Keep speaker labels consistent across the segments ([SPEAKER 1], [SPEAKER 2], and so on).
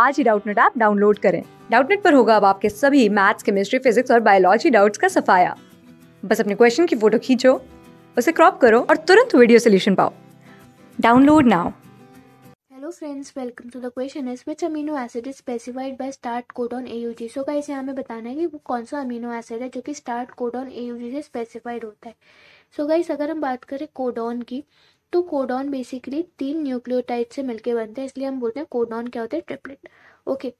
[SPEAKER 1] आज ही Doubtnut app download करें डाउटनेट पर होगा अब आपके सभी मैथ्स केमिस्ट्री फिजिक्स और बायोलॉजी डाउट्स का सफाया बस अपने क्वेश्चन की फोटो खींचो उसे क्रॉप करो और तुरंत वीडियो सोल्यूशन पाओ download now
[SPEAKER 2] hello friends welcome to the question is which amino acid is specified by start codon AUG so guys यहाँ हमें बताना है कि वो कौन सा अमीनो एसिड है जो कि स्टार्ट कोडॉन एयूजी से स्पेसिफाइड होता है सो so गाइस अगर हम बात करें कोडॉन की तो कोडॉन बेसिकली तीन न्यूक्लियोटाइड से मिलकर बनते हैं इसलिए हम बोलते हैं कोडॉन क्या होते हैं ट्रिपलेट ओके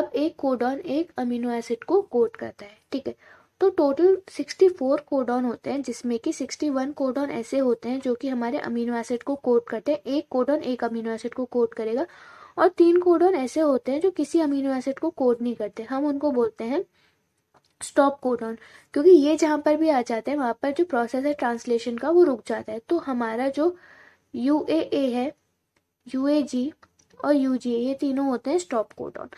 [SPEAKER 2] अब एक कोडॉन एक अमीनो एसिड को कोड करता है ठीक है तो टोटल 64 कोडॉन होते हैं जिसमें कि 61 कोडॉन ऐसे होते हैं जो कि हमारे अमीनो एसिड को कोड करते हैं एक कोडॉन एक अमीनो एसिड को कोड करेगा और तीन कोडॉन ऐसे होते हैं जो किसी अमीनो एसिड को कोड नहीं करते हम उनको बोलते हैं स्टॉप कोडॉन क्योंकि ये जहाँ पर भी आ जाते हैं वहाँ पर जो प्रोसेस है ट्रांसलेशन का वो रुक जाता है तो हमारा जो यू ए ए है यू ए जी और यू जी ए ये तीनों होते हैं स्टॉप कोडॉन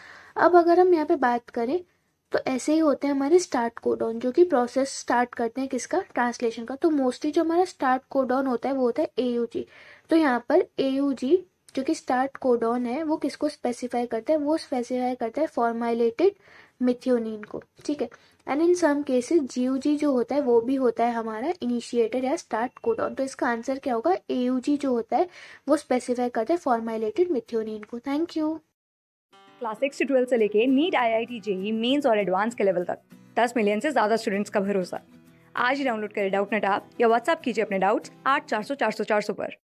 [SPEAKER 2] अब अगर हम यहाँ पे बात करें तो ऐसे ही होते हैं हमारे स्टार्ट कोडॉन जो कि प्रोसेस स्टार्ट करते हैं किसका ट्रांसलेशन का तो मोस्टली जो हमारा स्टार्ट कोडॉन होता है वो होता है ए यू जी तो यहाँ पर ए यू जी जो कि स्टार्ट कोडोन है वो किसको स्पेसिफाई करता है वो स्पेसिफाई करता है फॉर्माइलेटेड मिथियोनिन को ठीक है एंड इन सम केसेस जीयूजी जो होता है वो भी होता है हमारा इनिशिएटर या स्टार्ट कोडॉन तो इसका आंसर क्या होगा एयूजी जो होता है वो स्पेसिफाई करता है फॉर्माइलेटेड मिथियोनिन को थैंक यू
[SPEAKER 1] क्लास सिक्स से ट्वेल्थ से लेके NEET I I T JEE mains और एडवांस के लेवल तक दस मिलियन से ज़्यादा स्टूडेंट्स का भरोसा आज ही डाउनलोड करें डाउट नेट आप या व्हाट्सअप कीजिए अपने डाउट्स आठ चार सौ चार सौ चार सौ पर